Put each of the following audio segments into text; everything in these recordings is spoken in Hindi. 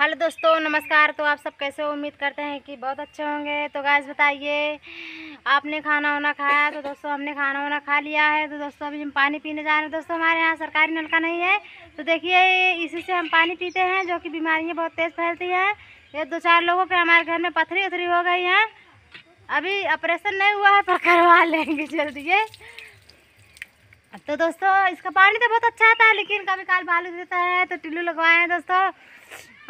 हेलो दोस्तों नमस्कार तो आप सब कैसे उम्मीद करते हैं कि बहुत अच्छे होंगे तो गैस बताइए आपने खाना वाना खाया तो दोस्तों हमने खाना वाना खा लिया है तो दोस्तों अभी हम पानी पीने जा रहे हैं दोस्तों हमारे यहाँ सरकारी नलका नहीं है तो देखिए इसी से हम पानी पीते हैं जो कि बीमारियाँ बहुत तेज़ फैलती हैं ये दो चार लोगों के हमारे घर में पथरी उथरी हो गई हैं अभी ऑपरेशन नहीं हुआ है पर करवा लेंगे जल्दी ये तो दोस्तों इसका पानी तो बहुत अच्छा आता है लेकिन कभी काल बालू देता है तो टिल्लू लगवाए हैं दोस्तों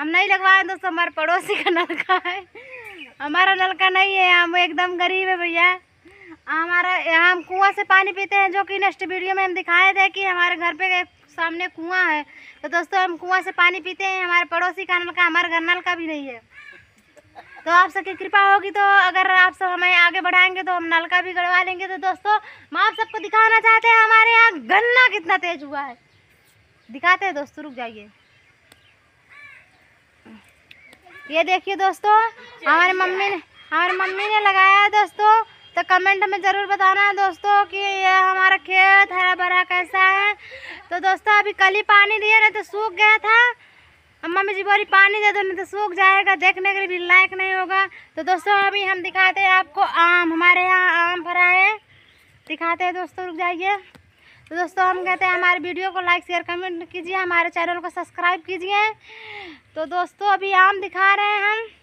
हम नहीं लगवाए दोस्तों हमारे पड़ोसी का नलका है हमारा नलका नहीं है हम एकदम गरीब है भैया हमारा यहाँ हम कुआं से पानी पीते हैं जो कि नेक्स्ट वीडियो में हम दिखाए थे कि हमारे घर पे सामने कुआं है तो दोस्तों हम कुआं से पानी पीते हैं हमारे पड़ोसी का नलका हमारे घर नलका भी नहीं है तो आप सबकी कृपा होगी तो अगर आप सब हमें आगे बढ़ाएंगे तो हम नलका भी गड़वा लेंगे तो दोस्तों हम आप सबको दिखाना चाहते हैं हमारे यहाँ गन्ना कितना तेज हुआ है दिखाते हैं दोस्तों रुक जाइए ये देखिए दोस्तों हमारे मम्मी ने हमारे मम्मी ने लगाया है दोस्तों तो कमेंट में ज़रूर बताना है दोस्तों कि ये हमारा खेत हरा भरा कैसा है तो दोस्तों अभी कल ही पानी दिया नहीं तो सूख गया था मम्मी जी बोली पानी दे दो नहीं तो सूख जाएगा देखने के लिए भी लायक नहीं होगा तो दोस्तों अभी हम दिखाते हैं आपको आम हमारे यहाँ आम भरा है दिखाते हैं दोस्तों रुक जाइए तो दोस्तों हम कहते हैं हमारे वीडियो को लाइक शेयर कमेंट कीजिए हमारे चैनल को सब्सक्राइब कीजिए तो दोस्तों अभी आम दिखा रहे हैं हम